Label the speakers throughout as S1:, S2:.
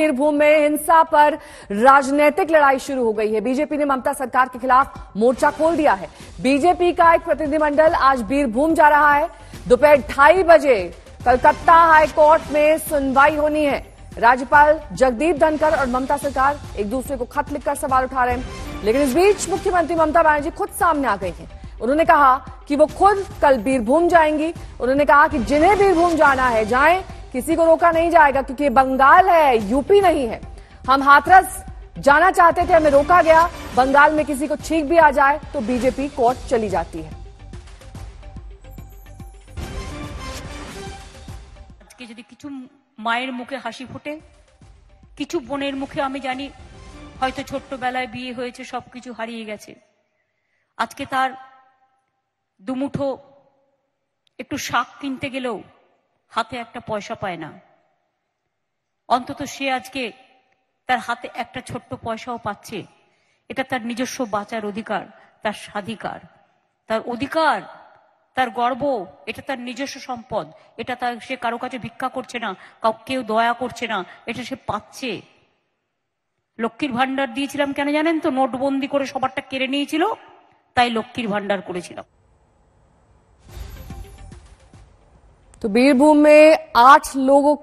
S1: निर्भूम में हिंसा पर राजनीतिक लड़ाई शुरू हो गई है बीजेपी ने ममता सरकार के खिलाफ मोर्चा खोल दिया है बीजेपी का एक प्रतिनिधिमंडल आज बीरभूम जा रहा है दोपहर ढाई बजे कलकत्ता हाईकोर्ट में सुनवाई होनी है राज्यपाल जगदीप धनखड़ और ममता सरकार एक दूसरे को खत लिखकर सवाल उठा रहे हैं लेकिन इस बीच मुख्यमंत्री ममता बनर्जी खुद सामने आ गई है उन्होंने कहा कि वो खुद कल बीरभूम जाएंगी उन्होंने कहा कि जिन्हें बीरभूम जाना है जाएं किसी को रोका नहीं जाएगा क्योंकि बंगाल है यूपी नहीं है हम हात्रास जाना चाहते थे हमें रोका गया बंगाल में किसी को चीख भी आ जाए तो बीजेपी कोर्ट चली जाती है
S2: আজকে যদি কি তুম মায়ের মুখে হাসি ফুটে কিছু বোনের মুখে আমি জানি হয়তো ছোটবেলায় বিয়ে হয়েছে সবকিছু হারিয়ে গেছে আজকে তার দুমুঠো একটু শাক কিনতে গেলো হাতে একটা পয়সা পায় না অন্তত সে আজকে তার হাতে একটা ছোট্ট পয়সাও পাচ্ছে এটা তার নিজস্ব বাঁচার অধিকার তার স্বাধিকার তার অধিকার তার গর্ব এটা তার নিজস্ব সম্পদ এটা তার সে কারো কাছে ভিক্ষা করছে না কেউ দয়া করছে না এটা সে পাচ্ছে লক্ষ্মীর ভাণ্ডার দিয়েছিলাম কেন জানেন তো নোটবন্দি করে সবারটা কেড়ে নিয়েছিল তাই লক্ষ্মীর ভাণ্ডার করেছিলাম
S1: तो बीरभूम में आठ लोगों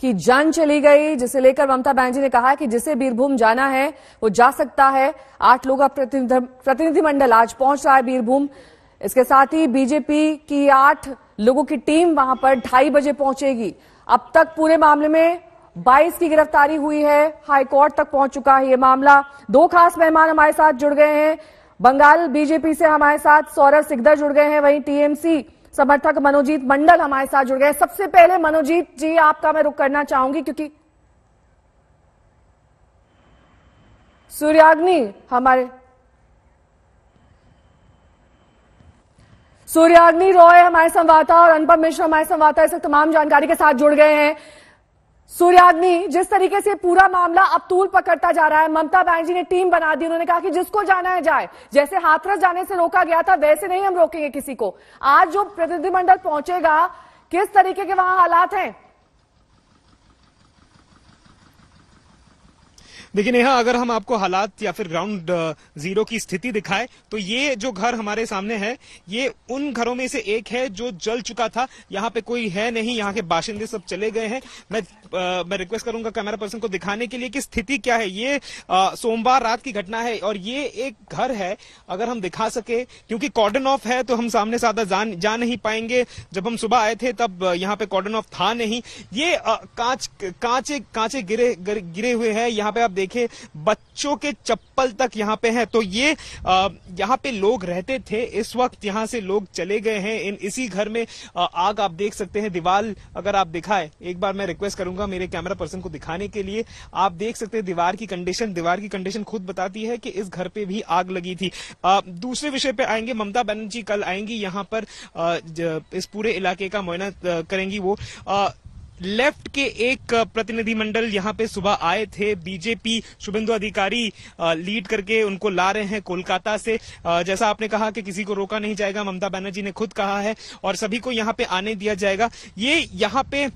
S1: की जान चली गई जिसे लेकर ममता बनर्जी ने कहा कि जिसे बीरभूम जाना है वो जा सकता है आठ लोगों का प्रतिनिधिमंडल आज पहुंच रहा है बीरभूम इसके साथ ही बीजेपी की आठ लोगों की टीम वहां पर ढाई बजे पहुंचेगी अब तक पूरे मामले में 22 की गिरफ्तारी हुई है हाईकोर्ट तक पहुंच चुका है ये मामला दो खास मेहमान हमारे साथ जुड़ गए हैं बंगाल बीजेपी से हमारे साथ सौरभ सिग्धर जुड़ गए हैं वहीं टीएमसी समर्थक मनोजीत मंडल हमारे साथ जुड़ गए सबसे पहले मनोजीत जी आपका मैं रुक करना चाहूंगी क्योंकि सूर्याग्नि हमारे सूर्याग्नि रॉय हमारे संवाददाता और अनुपम मिश्र हमारे संवाददाता इस तमाम जानकारी के साथ जुड़ गए हैं सूर्याग्नि जिस तरीके से पूरा मामला अब तूल पकड़ता जा रहा है ममता बनर्जी ने टीम बना दी उन्होंने कहा कि जिसको जाना है जाए जैसे हाथरस जाने से रोका गया था वैसे नहीं हम रोकेंगे किसी को आज जो प्रतिनिधिमंडल पहुंचेगा किस तरीके के वहां हालात हैं
S3: देखिए यहाँ अगर हम आपको हालात या फिर ग्राउंड जीरो uh, की स्थिति दिखाए तो ये जो घर हमारे सामने है ये उन घरों में से एक है जो जल चुका था यहाँ पे कोई है नहीं यहाँ के बाशिंदे सब चले गए हैं मैं आ, uh, मैं रिक्वेस्ट करूंगा कैमरा पर्सन को दिखाने के लिए कि स्थिति क्या है ये uh, सोमवार रात की घटना है और ये एक घर है अगर हम दिखा सके क्योंकि कॉर्डन ऑफ है तो हम सामने ज्यादा जान जा नहीं पाएंगे जब हम सुबह आए थे तब यहाँ पे कॉर्डन ऑफ था नहीं ये कांच कांचे कांचे गिरे गिरे हुए हैं यहाँ पे आप देखें बच्चों के चप्पल तक यहाँ पे हैं तो ये यहाँ पे लोग रहते थे इस वक्त यहाँ से लोग चले गए हैं इन इसी घर में आ, आग आप देख सकते हैं दीवार अगर आप दिखाए एक बार मैं रिक्वेस्ट करूंगा मेरे कैमरा पर्सन को दिखाने के लिए आप देख सकते हैं दीवार की कंडीशन दीवार की कंडीशन खुद बताती है कि इस घर पे भी आग लगी थी आ, दूसरे विषय पे आएंगे ममता बनर्जी कल आएंगी यहाँ पर आ, इस पूरे इलाके का मुआयना करेंगी वो आ, लेफ्ट के एक प्रतिनिधिमंडल यहाँ पे सुबह आए थे बीजेपी शुभेंदु अधिकारी लीड करके उनको ला रहे हैं कोलकाता से जैसा आपने कहा कि किसी को रोका नहीं जाएगा ममता बनर्जी ने खुद कहा है और सभी को यहाँ पे आने दिया जाएगा ये यहाँ पे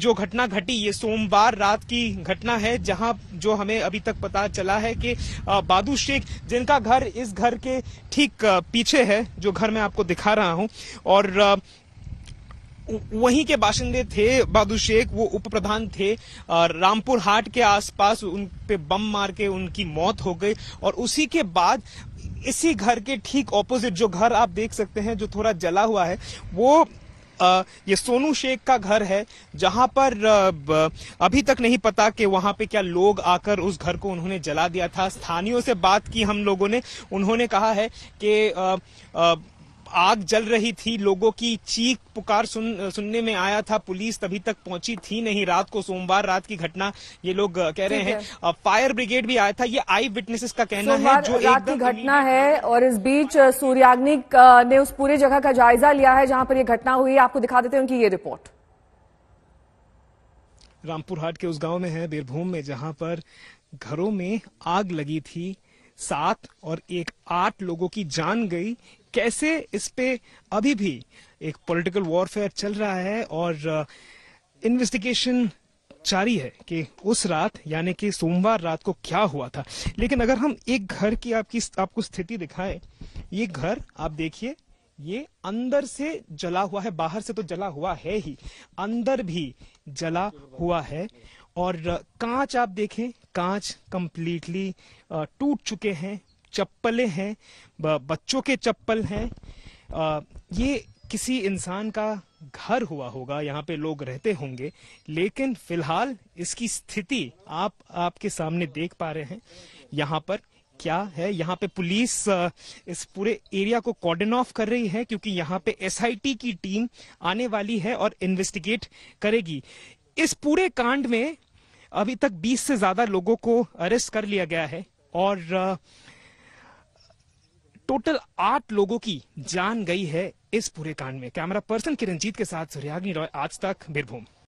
S3: जो घटना घटी ये सोमवार रात की घटना है जहां जो हमें अभी तक पता चला है कि बादू शेख जिनका घर इस घर के ठीक पीछे है जो घर मैं आपको दिखा रहा हूं और वहीं के बाशिंदे थे बहादुर शेख वो उप प्रधान थे रामपुर हाट के आसपास उन पे बम मार के उनकी मौत हो गई और उसी के बाद इसी घर के ठीक ऑपोजिट जो घर आप देख सकते हैं जो थोड़ा जला हुआ है वो आ, ये सोनू शेख का घर है जहां पर अभी तक नहीं पता कि वहां पे क्या लोग आकर उस घर को उन्होंने जला दिया था स्थानियों से बात की हम लोगों ने उन्होंने कहा है कि आग जल रही थी लोगों की चीख पुकार सुन सुनने में आया था पुलिस तभी तक पहुंची थी नहीं रात को सोमवार रात की घटना ये लोग कह रहे हैं है। फायर ब्रिगेड भी आया था ये आई विटनेसेस का कहना है जो रात की घटना
S1: है और इस बीच सूर्याग्नि ने उस पूरे जगह का जायजा लिया है जहां पर यह घटना हुई आपको दिखा देते हैं उनकी ये रिपोर्ट
S3: रामपुर हाट के उस गांव में है बीरभूम में जहां पर घरों में आग लगी थी सात और एक आठ लोगों की जान गई कैसे इस पे अभी भी एक पॉलिटिकल वॉरफेयर चल रहा है और इन्वेस्टिगेशन uh, जारी है कि उस रात यानी कि सोमवार रात को क्या हुआ था लेकिन अगर हम एक घर की आपकी आपको स्थिति दिखाएं ये घर आप देखिए ये अंदर से जला हुआ है बाहर से तो जला हुआ है ही अंदर भी जला हुआ है और कांच आप देखें कांच कंप्लीटली टूट चुके हैं चप्पलें हैं बच्चों के चप्पल हैं ये किसी इंसान का घर हुआ होगा यहाँ पे लोग रहते होंगे लेकिन फिलहाल इसकी स्थिति आप आपके सामने देख पा रहे हैं यहाँ पर क्या है यहाँ पे पुलिस इस पूरे एरिया को कॉर्डन ऑफ कर रही है क्योंकि यहाँ पे एसआईटी की टीम आने वाली है और इन्वेस्टिगेट करेगी इस पूरे कांड में अभी तक 20 से ज्यादा लोगों को अरेस्ट कर लिया गया है और टोटल आठ लोगों की जान गई है इस पूरे कांड में कैमरा पर्सन किरणजीत के साथ सूर्याग्नि रॉय आज तक बीरभूम